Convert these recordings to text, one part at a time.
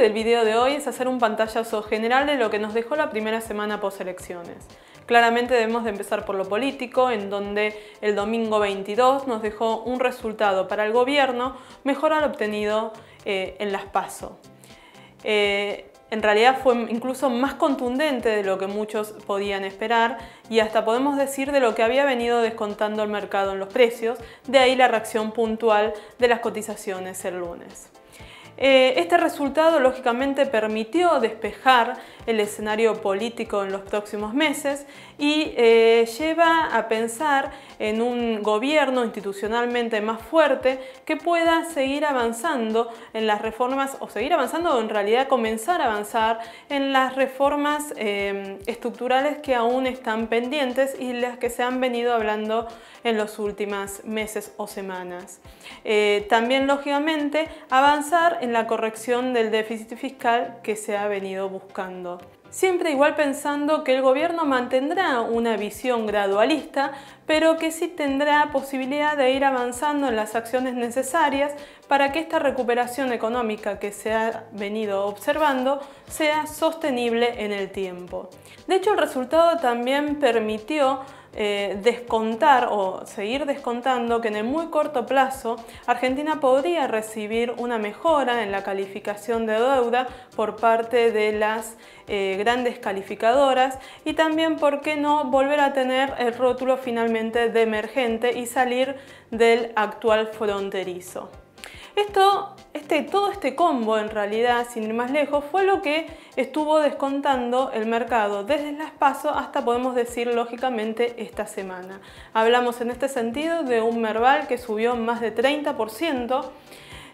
del video de hoy es hacer un pantallazo general de lo que nos dejó la primera semana post elecciones. Claramente debemos de empezar por lo político, en donde el domingo 22 nos dejó un resultado para el gobierno mejor al obtenido eh, en las PASO. Eh, en realidad fue incluso más contundente de lo que muchos podían esperar y hasta podemos decir de lo que había venido descontando el mercado en los precios, de ahí la reacción puntual de las cotizaciones el lunes. Eh, este resultado lógicamente permitió despejar el escenario político en los próximos meses y eh, lleva a pensar en un gobierno institucionalmente más fuerte que pueda seguir avanzando en las reformas o seguir avanzando o en realidad comenzar a avanzar en las reformas eh, estructurales que aún están pendientes y las que se han venido hablando en los últimos meses o semanas. Eh, también, lógicamente, avanzar en la corrección del déficit fiscal que se ha venido buscando siempre igual pensando que el gobierno mantendrá una visión gradualista, pero que sí tendrá posibilidad de ir avanzando en las acciones necesarias para que esta recuperación económica que se ha venido observando sea sostenible en el tiempo. De hecho, el resultado también permitió eh, descontar o seguir descontando que en el muy corto plazo Argentina podría recibir una mejora en la calificación de deuda por parte de las eh, grandes calificadoras y también, ¿por qué no?, volver a tener el rótulo finalmente de emergente y salir del actual fronterizo. Esto, este, todo este combo en realidad, sin ir más lejos, fue lo que estuvo descontando el mercado desde las PASO hasta, podemos decir, lógicamente, esta semana. Hablamos en este sentido de un Merval que subió más de 30%,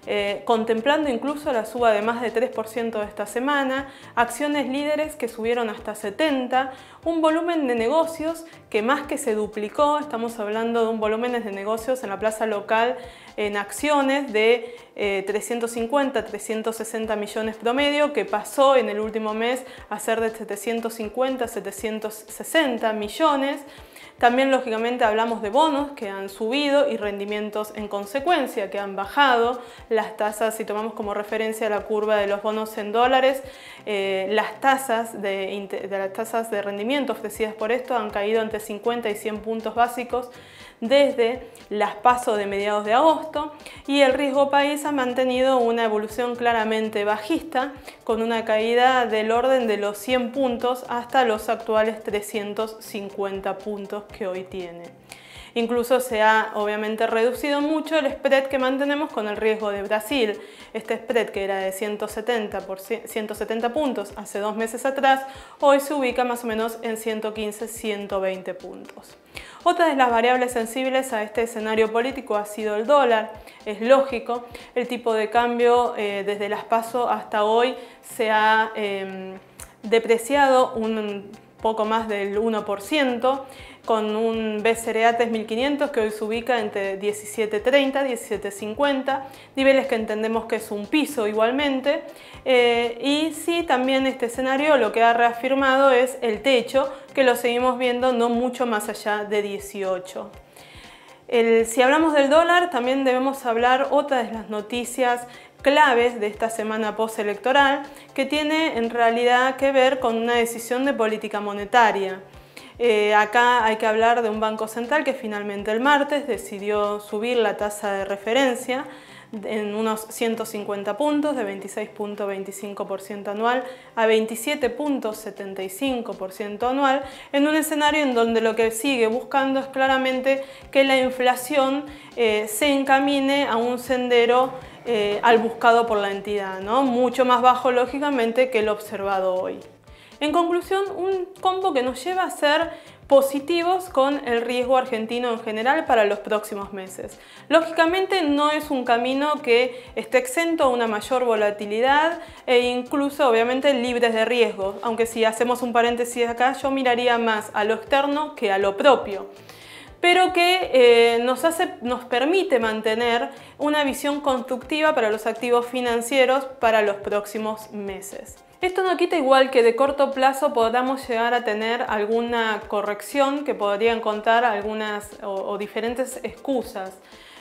eh, contemplando incluso la suba de más de 3% esta semana, acciones líderes que subieron hasta 70, un volumen de negocios que más que se duplicó, estamos hablando de un volumen de negocios en la plaza local en acciones de 350, eh, 360 millones promedio, que pasó en el último mes a ser de 750, 760 millones. También lógicamente hablamos de bonos que han subido y rendimientos en consecuencia que han bajado. Las tasas, si tomamos como referencia la curva de los bonos en dólares, eh, las, tasas de, las tasas de rendimiento ofrecidas por esto han caído entre 50 y 100 puntos básicos desde las pasos de mediados de agosto y el riesgo país ha mantenido una evolución claramente bajista con una caída del orden de los 100 puntos hasta los actuales 350 puntos que hoy tiene. Incluso se ha obviamente reducido mucho el spread que mantenemos con el riesgo de Brasil. Este spread que era de 170, por 170 puntos hace dos meses atrás, hoy se ubica más o menos en 115-120 puntos. Otra de las variables sensibles a este escenario político ha sido el dólar. Es lógico, el tipo de cambio eh, desde las PASO hasta hoy se ha em, depreciado un poco más del 1%, con un BCRA 3.500 que hoy se ubica entre 1730 y 1750, niveles que entendemos que es un piso igualmente. Eh, y sí, también este escenario lo que ha reafirmado es el techo, que lo seguimos viendo no mucho más allá de 18. si hablamos del dólar, también debemos hablar otra de las noticias claves de esta semana postelectoral que tiene en realidad que ver con una decisión de política monetaria. Eh, acá hay que hablar de un banco central que finalmente el martes decidió subir la tasa de referencia en unos 150 puntos, de 26.25% anual a 27.75% anual, en un escenario en donde lo que sigue buscando es claramente que la inflación eh, se encamine a un sendero eh, al buscado por la entidad, ¿no? mucho más bajo lógicamente que el observado hoy. En conclusión, un combo que nos lleva a ser positivos con el riesgo argentino en general para los próximos meses. Lógicamente no es un camino que esté exento a una mayor volatilidad e incluso obviamente libres de riesgo. aunque si hacemos un paréntesis acá yo miraría más a lo externo que a lo propio pero que eh, nos permite mantener una visión constructiva para los activos financieros para los próximos meses. Esto no quita igual que de corto plazo podamos llegar a tener alguna corrección que podrían contar algunas o, diferentes excusas.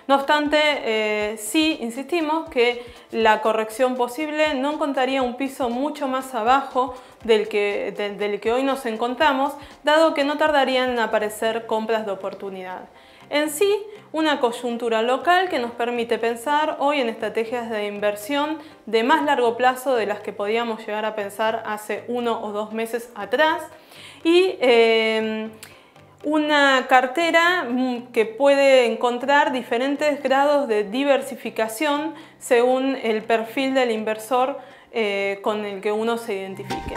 No obstante, eh, sí insistimos que la corrección posible no encontraría un piso mucho más abajo del que, del que hoy nos encontramos, dado que no tardarían en aparecer compras de oportunidad. En sí, una coyuntura local que nos permite pensar hoy en estrategias de inversión de más largo plazo de las que podíamos llegar a pensar hace uno o dos meses atrás y em, una cartera mm, que puede encontrar diferentes grados de diversificación según el perfil del inversor eh, con el que uno se identifique.